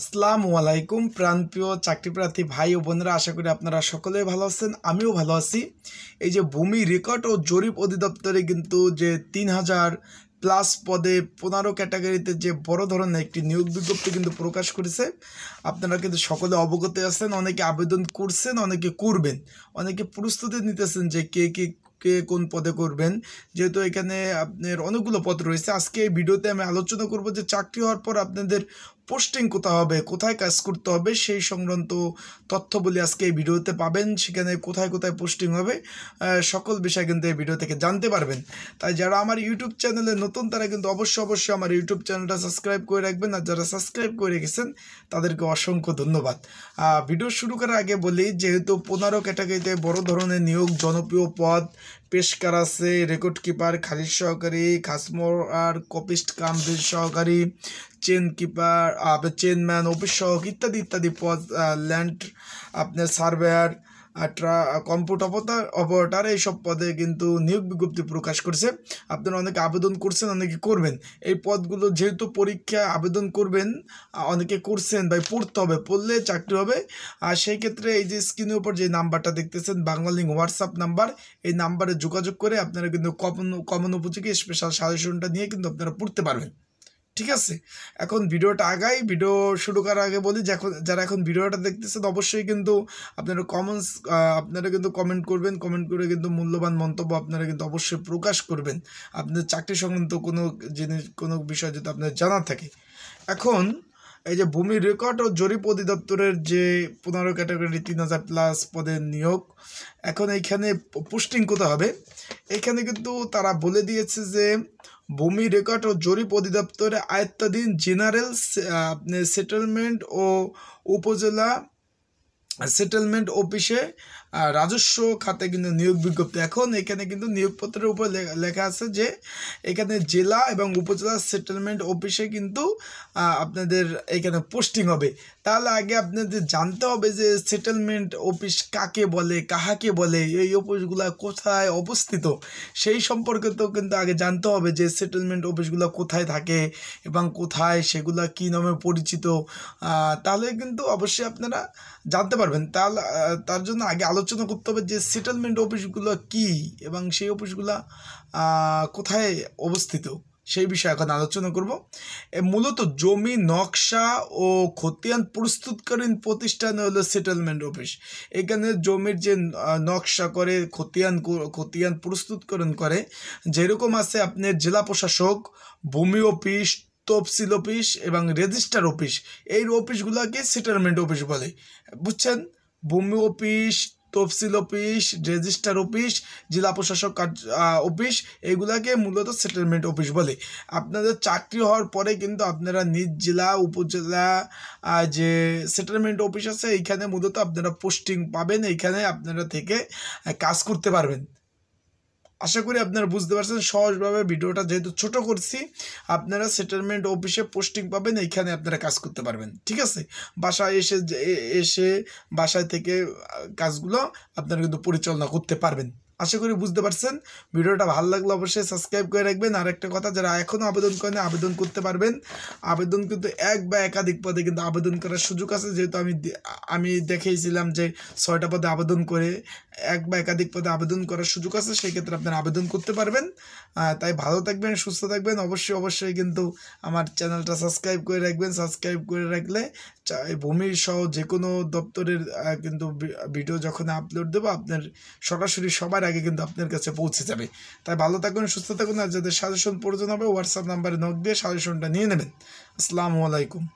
আসসালামু আলাইকুম প্রাণপ্রিয় চাকরিপ্রার্থী ভাই ও বোনেরা আশা করি আপনারা সকলেই ভালো আছেন আমিও ভালো আছি এই যে ভূমি রেকর্ড ও জরিপ অধিদপ্তরে কিন্তু যে তিন হাজার প্লাস পদে পনেরো ক্যাটাগরিতে যে বড় ধরনের একটি নিয়োগ বিজ্ঞপ্তি কিন্তু প্রকাশ করেছে আপনারা কিন্তু সকলে অবগত আছেন অনেকে আবেদন করছেন অনেকে করবেন অনেকে প্রস্তুতি নিতেছেন যে কে কে কে কোন পদে করবেন যেহেতু এখানে আপনার অনেকগুলো পদ রয়েছে আজকে এই ভিডিওতে আমি আলোচনা করব যে চাকরি হওয়ার পর আপনাদের পোস্টিং কোথা হবে কোথায় কাজ করতে হবে সেই সংক্রান্ত তথ্যগুলি আজকে এই ভিডিওতে পাবেন সেখানে কোথায় কোথায় পোস্টিং হবে সকল বিষয় কিন্তু এই ভিডিও থেকে জানতে পারবেন তাই যারা আমার ইউটিউব চ্যানেলে নতুন তারা কিন্তু অবশ্যই অবশ্যই আমার ইউটিউব চ্যানেলটা সাবস্ক্রাইব করে রাখবেন আর যারা সাবস্ক্রাইব করে রেখেছেন তাদেরকে অসংখ্য ধন্যবাদ ভিডিও শুরু করার আগে বলি যেহেতু পনেরো ক্যাটাগরিতে বড় ধরনের নিয়োগ জনপ্রিয় পদ পেশকার আছে রেকর্ড কিপার খালিদ সহকারী খাসমোর আর কপিস্ট কামবির সহকারী চেন কিপার আপনার চেনম্যান অফিস সহক ইত্যাদি ইত্যাদি পদ ল্যান্ড uh, আপনার সার্ভেয়ার ট্রা কম্পিউটার অপারেটার অপারেটার এইসব পদে কিন্তু নিয়োগ বিজ্ঞপ্তি প্রকাশ করছে আপনারা অনেকে আবেদন করছেন অনেকে করবেন এই পদগুলো যেহেতু পরীক্ষায় আবেদন করবেন অনেকে করছেন বা পড়তে হবে পড়লে চাকরি হবে আর সেই ক্ষেত্রে এই যে স্ক্রিনের উপর যে নাম্বারটা দেখতেছেন বাংলালিং হোয়াটসঅ্যাপ নাম্বার এই নাম্বারে যোগাযোগ করে আপনারা কিন্তু কমন কমন উপযোগী স্পেশাল সাজেশনটা নিয়ে কিন্তু আপনারা পড়তে পারবেন ঠিক আছে এখন ভিডিওটা আগাই ভিডিও শুরু করার আগে বলি এখন যারা এখন ভিডিওটা দেখতেছেন অবশ্যই কিন্তু আপনারা কমেন্টস আপনারা কিন্তু কমেন্ট করবেন কমেন্ট করে কিন্তু মূল্যবান মন্তব্য আপনারা কিন্তু অবশ্যই প্রকাশ করবেন আপনাদের চাকরি সংক্রান্ত কোনো জিনিস কোনো বিষয় যদি আপনার জানা থাকে এখন এই যে ভূমি রেকর্ড ও জরিপ অধিদপ্তরের যে পনেরো ক্যাটাগরি তিন হাজার প্লাস পদের নিয়োগ এখন এইখানে পোস্টিং করতে হবে এখানে কিন্তু তারা বলে দিয়েছে যে ভূমি রেকর্ড ও জরিপ অধিদপ্তরে আয়ত্তাধীন জেনারেল সেটেলমেন্ট ও উপজেলা সেটেলমেন্ট অফিসে রাজস্ব খাতে কিন্তু নিয়োগ বিজ্ঞপ্তি এখন এখানে কিন্তু নিয়োগপত্রের উপর লেখা আছে যে এখানে জেলা এবং উপজেলা সেটেলমেন্ট অফিসে কিন্তু আপনাদের এখানে পোস্টিং হবে তাহলে আগে আপনাদের জানতে হবে যে সেটেলমেন্ট অফিস কাকে বলে কাহাকে বলে এই অফিসগুলা কোথায় অবস্থিত সেই সম্পর্কে তো কিন্তু আগে জানতে হবে যে সেটেলমেন্ট অফিসগুলো কোথায় থাকে এবং কোথায় সেগুলা কি নামে পরিচিত তাহলে কিন্তু অবশ্যই আপনারা জানতে পারবেন পারবেন তাহলে তার জন্য আগে আলোচনা করতে হবে যে সেটেলমেন্ট অফিসগুলো কি এবং সেই অফিসগুলো কোথায় অবস্থিত সেই বিষয়ে এখন আলোচনা করব মূলত জমি নকশা ও খতিয়ান প্রস্তুতকালীন প্রতিষ্ঠান হলো সেটেলমেন্ট অফিস এখানে জমির যে নকশা করে খতিয়ান খতিয়ান প্রস্তুতকরণ করে যেরকম আছে আপনার জেলা প্রশাসক ভূমি অফিস তফসিল অফিস এবং রেজিস্টার অফিস এই অফিসগুলোকে সেটেলমেন্ট অফিস বলে বুঝছেন ভূমি অফিস তফসিল অফিস রেজিস্টার অফিস জেলা প্রশাসক কার্য অফিস এইগুলাকে মূলত সেটেলমেন্ট অফিস বলে আপনাদের চাকরি হওয়ার পরে কিন্তু আপনারা নিজ জেলা উপজেলা যে সেটেলমেন্ট অফিস আছে এইখানে মূলত আপনারা পোস্টিং পাবেন এইখানে আপনারা থেকে কাজ করতে পারবেন আশা করি আপনারা বুঝতে পারছেন সহজভাবে ভিডিওটা যেহেতু ছোট করছি আপনারা সেটেলমেন্ট অফিসে পোস্টিং পাবেন এইখানে আপনারা কাজ করতে পারবেন ঠিক আছে বাসায় এসে এসে বাসায় থেকে কাজগুলো আপনারা কিন্তু পরিচালনা করতে পারবেন আশা করি বুঝতে পারছেন ভিডিওটা ভালো লাগলে অবশ্যই সাবস্ক্রাইব করে রাখবেন আর একটা কথা যারা এখনও আবেদন করেন আবেদন করতে পারবেন আবেদন কিন্তু এক বা একাধিক পদে কিন্তু আবেদন করার সুযোগ আছে যেহেতু আমি আমি দেখেইছিলাম যে ছয়টা পদে আবেদন করে এক বা একাধিক পদে আবেদন করার সুযোগ আছে সেই ক্ষেত্রে আপনারা আবেদন করতে পারবেন তাই ভালো থাকবেন সুস্থ থাকবেন অবশ্যই অবশ্যই কিন্তু আমার চ্যানেলটা সাবস্ক্রাইব করে রাখবেন সাবস্ক্রাইব করে রাখলে ভূমি সহ যে কোনো দপ্তরের কিন্তু ভিডিও যখন আপলোড দেবো আপনার সরাসরি সবার আগে কিন্তু আপনার কাছে পৌঁছে যাবে তাই ভালো থাকুন সুস্থ থাকুন আর যাদের সাজেশন প্রয়োজন হবে হোয়াটসঅ্যাপ নাম্বারে নক দিয়ে সাজেশনটা নিয়ে নেবেন আসসালামু আলাইকুম